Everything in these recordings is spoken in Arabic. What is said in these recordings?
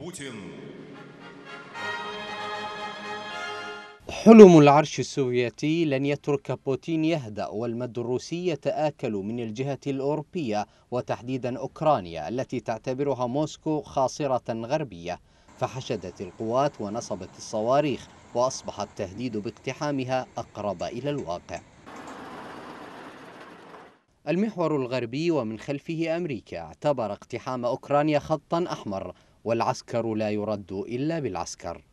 بوتين حلم العرش السوفيتي لن يترك بوتين يهدأ والمد الروسي يتآكل من الجهة الأوروبية وتحديدا أوكرانيا التي تعتبرها موسكو خاصرة غربية فحشدت القوات ونصبت الصواريخ وأصبح التهديد باقتحامها أقرب إلى الواقع المحور الغربي ومن خلفه أمريكا اعتبر اقتحام أوكرانيا خطا أحمر والعسكر لا يرد إلا بالعسكر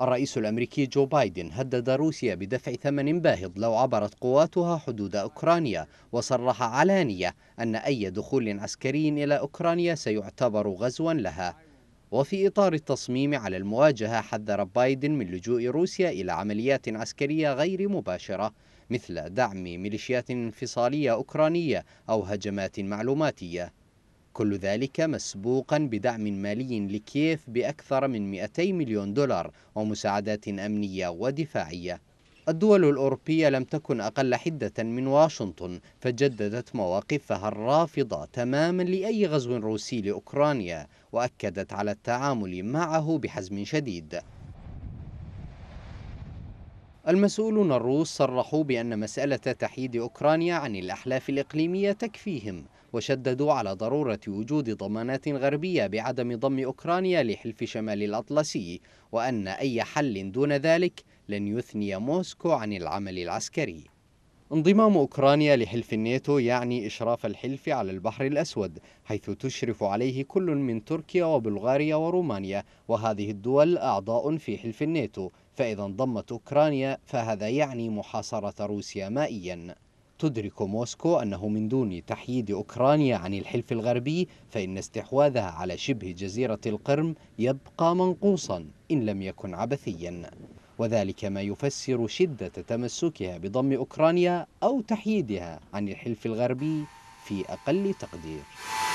الرئيس الأمريكي جو بايدن هدد روسيا بدفع ثمن باهظ لو عبرت قواتها حدود أوكرانيا وصرح علانية أن أي دخول عسكري إلى أوكرانيا سيعتبر غزوا لها وفي إطار التصميم على المواجهة حذر بايدن من لجوء روسيا إلى عمليات عسكرية غير مباشرة مثل دعم ميليشيات انفصالية أوكرانية أو هجمات معلوماتية كل ذلك مسبوقا بدعم مالي لكييف بأكثر من 200 مليون دولار ومساعدات أمنية ودفاعية الدول الأوروبية لم تكن أقل حدة من واشنطن فجددت مواقفها الرافضة تماما لأي غزو روسي لأوكرانيا وأكدت على التعامل معه بحزم شديد المسؤولون الروس صرحوا بأن مسألة تحييد أوكرانيا عن الأحلاف الإقليمية تكفيهم وشددوا على ضرورة وجود ضمانات غربية بعدم ضم أوكرانيا لحلف شمال الأطلسي وأن أي حل دون ذلك لن يثني موسكو عن العمل العسكري انضمام أوكرانيا لحلف الناتو يعني إشراف الحلف على البحر الأسود حيث تشرف عليه كل من تركيا وبلغاريا ورومانيا وهذه الدول أعضاء في حلف الناتو فإذا انضمت أوكرانيا فهذا يعني محاصرة روسيا مائيا تدرك موسكو أنه من دون تحييد أوكرانيا عن الحلف الغربي فإن استحواذها على شبه جزيرة القرم يبقى منقوصا إن لم يكن عبثيا وذلك ما يفسر شدة تمسكها بضم أوكرانيا أو تحييدها عن الحلف الغربي في أقل تقدير